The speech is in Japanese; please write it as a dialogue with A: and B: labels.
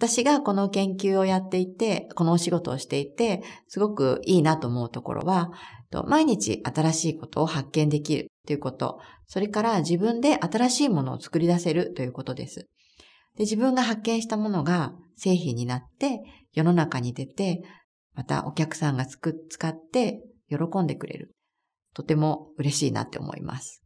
A: 私がこの研究をやっていて、このお仕事をしていて、すごくいいなと思うところは、毎日新しいことを発見できるということ、それから自分で新しいものを作り出せるということです。で自分が発見したものが製品になって世の中に出て、またお客さんが使って喜んでくれる。とても嬉しいなって思います。